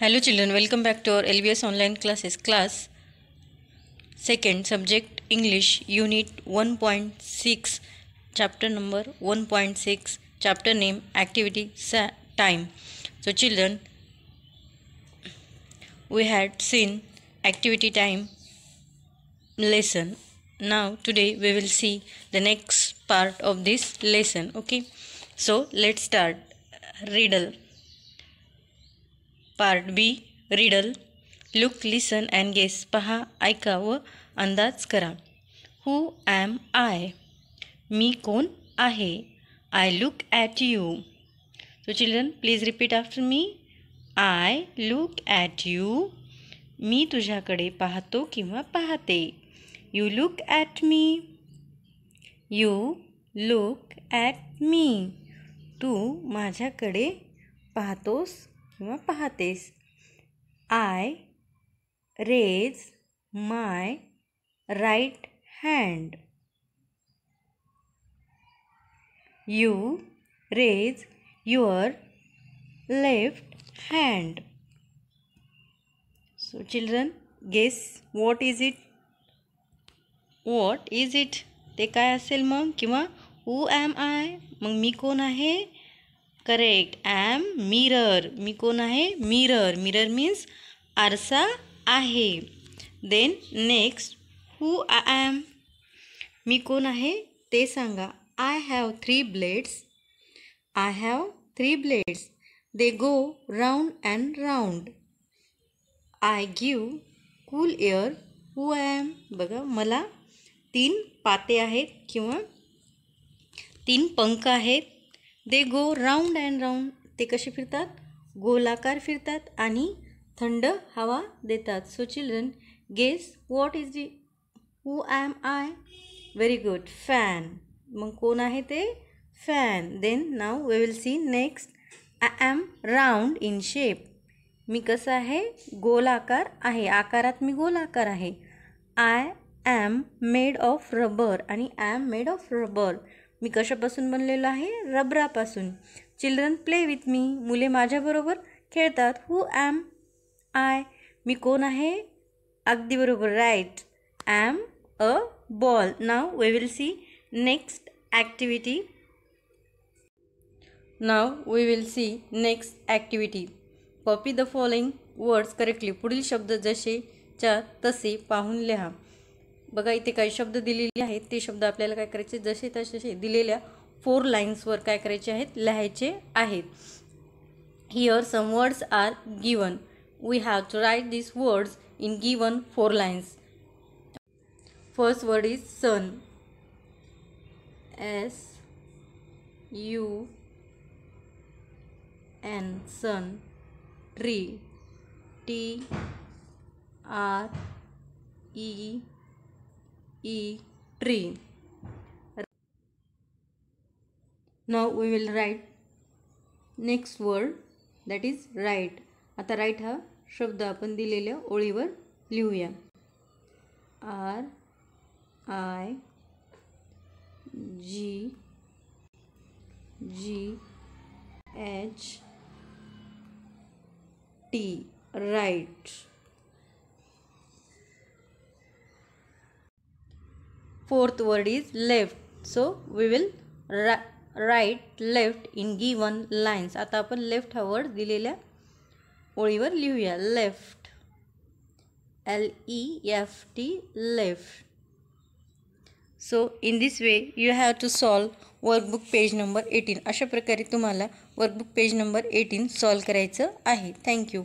Hello children, welcome back to our LBS online classes class. Second subject English unit 1.6 chapter number 1.6 chapter name activity time. So children we had seen activity time lesson. Now today we will see the next part of this lesson okay. So let's start riddle part B riddle look listen and guess पहा ऐका व अंदाज करा हू am I मी कोण आहे I look at you so children please repeat after me I look at you मी तुझ्याकडे पाहतो किंवा पाहते you look at me you look at me तू माझ्याकडे पाहतोस किंवा पाहतेस I raise my right hand you raise your left hand so children guess what is it what is it ते काय असेल मग किंवा हू ॲम आय मग मी कोण आहे करेक्ट ॲम मिरर मी कोण आहे मिरर मिरर मीन्स आरसा आहे then next who I am मी कोण आहे ते सांगा I have three blades I have three blades they go round and round I give cool air who I am बघा मला तीन पाते आहेत किंवा तीन पंख आहेत they go round and round ते कसे फिरतात गोलाकार फिरतात आणि थंड हवा देतात so children guess what is the who am I very good fan मग कोण आहे ते fan then now we will see next I am round in shape मी कसं आहे गोलाकार आहे आकारात मी गोलाकार आहे I am made of rubber आणि I am made of rubber मी कशापासून बनलेलो आहे रबरापासून चिल्ड्रन प्ले विथ मी मुले माझ्याबरोबर खेळतात हू ॲम आय मी कोण आहे अगदी बरोबर right am a ball now we will see next activity now we will see next activity copy the following words correctly पुढील शब्द जसेच्या तसे पाहून लिहा बघा इथे काही शब्द दिलेले आहेत ते शब्द आपल्याला काय करायचे जसे तसे दिलेल्या फोर लाईन्सवर काय करायचे आहेत लिहायचे आहेत here some words are given we have to write this words in given four lines first word is sun S U N sun tree T R E E tree will write next word that is right आता right हा शब्द आपण दिलेल्या ओळीवर लिहूया R I G G H T right Fourth word is left. So we write left in given lines आता आपण left हा वर्ड दिलेल्या ओळीवर लिहूया left L E F T left so in this way you have to solve workbook page number eighteen अशा प्रकारे तुम्हाला workbook page number eighteen solve करायचं आहे थँक्यू